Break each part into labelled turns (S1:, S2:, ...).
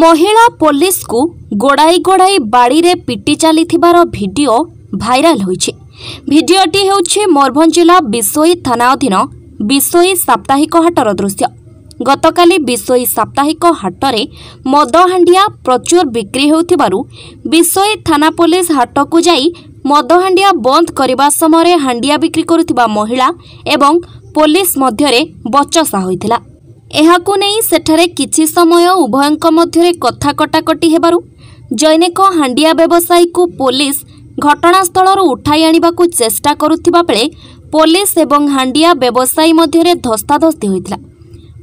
S1: ମହିଳା ପୋଲିସକୁ ଗୋଡ଼ାଇ ଗୋଡ଼ାଇ ବାଡ଼ିରେ ପିଟି ଚାଲିଥିବାର ଭିଡ଼ିଓ ଭାଇରାଲ ହୋଇଛି ଭିଡ଼ିଓଟି ହେଉଛି ମୟୂରଭଞ୍ଜ ଜିଲ୍ଲା ବିଶୋଇ ଥାନା ଅଧୀନ ବିଶୋଇ ସାପ୍ତାହିକ ହାଟର ଦୃଶ୍ୟ ଗତକାଲି ବିଶୋଇ ସାପ୍ତାହିକ ହାଟରେ ମଦହାଣ୍ଡିଆ ପ୍ରଚୁର ବିକ୍ରି ହେଉଥିବାରୁ ବିଶୋଇ ଥାନା ପୋଲିସ ହାଟକୁ ଯାଇ ମଦହାଣ୍ଡିଆ ବନ୍ଦ କରିବା ସମୟରେ ହାଣ୍ଡିଆ ବିକ୍ରି କରୁଥିବା ମହିଳା ଏବଂ ପୋଲିସ ମଧ୍ୟରେ ବଚସା ହୋଇଥିଲା ଏହାକୁ ନେଇ ସେଠାରେ କିଛି ସମୟ ଉଭୟଙ୍କ ମଧ୍ୟରେ କଥା କଟାକଟି ହେବାରୁ ଜୈନେକ ହାଣ୍ଡିଆ ବ୍ୟବସାୟୀକୁ ପୋଲିସ ଘଟଣାସ୍ଥଳରୁ ଉଠାଇ ଆଣିବାକୁ ଚେଷ୍ଟା କରୁଥିବା ବେଳେ ପୋଲିସ ଏବଂ ହାଣ୍ଡିଆ ବ୍ୟବସାୟୀ ମଧ୍ୟରେ ଧସ୍ତାଧସ୍ତି ହୋଇଥିଲା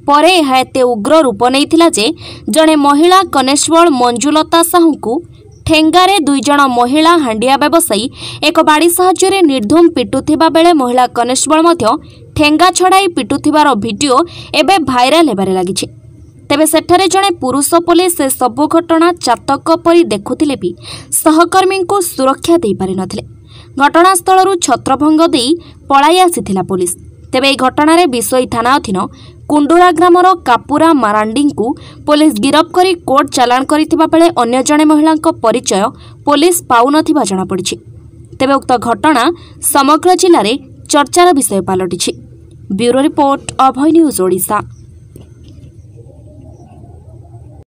S1: ପରେ ଏହା ଏତେ ଉଗ୍ର ରୂପ ନେଇଥିଲା ଯେ ଜଣେ ମହିଳା କନେଷ୍ଟବଳ ମଞ୍ଜୁଲତା ସାହୁଙ୍କୁ ଠେଙ୍ଗାରେ ଦୁଇଜଣ ମହିଳା ହାଣ୍ଡିଆ ବ୍ୟବସାୟୀ ଏକ ବାଡ଼ି ସାହାଯ୍ୟରେ ନିର୍ଦ୍ଧୁମ ପିଟୁଥିବା ବେଳେ ମହିଳା କନେଷ୍ଟବଳ ମଧ୍ୟ ଠେଙ୍ଗା ଛଡ଼ାଇ ପିଟୁଥିବାର ଭିଡିଓ ଏବେ ଭାଇରାଲ ହେବାରେ ଲାଗିଛି ତେବେ ସେଠାରେ ଜଣେ ପୁରୁଷ ପୋଲିସ ସେ ସବୁ ଘଟଣା ଚାତକ ପରି ଦେଖୁଥିଲେ ବି ସହକର୍ମୀଙ୍କୁ ସୁରକ୍ଷା ଦେଇପାରିନଥିଲେ ଘଟଣାସ୍ଥଳରୁ ଛତ୍ରଭଙ୍ଗ ଦେଇ ପଳାଇ ଆସିଥିଲା ପୋଲିସ ତେବେ ଏହି ଘଟଣାରେ ବିଶୋଇ ଥାନା ଅଧୀନ କୁଣ୍ଡୁରା ଗ୍ରାମର କାପୁରା ମାରାଣ୍ଡିଙ୍କୁ ପୋଲିସ ଗିରଫ କରି କୋର୍ଟ ଚାଲାଣ କରିଥିବା ବେଳେ ଅନ୍ୟ ଜଣେ ମହିଳାଙ୍କ ପରିଚୟ ପୋଲିସ ପାଉନଥିବା ଜଣାପଡ଼ିଛି ତେବେ ଉକ୍ତ ଘଟଣା ସମଗ୍ର ଜିଲ୍ଲାରେ ଚର୍ଚ୍ଚାର ବିଷୟ ପାଲଟିଛି ବ୍ୟୁରୋ ଓଡ଼ିଶା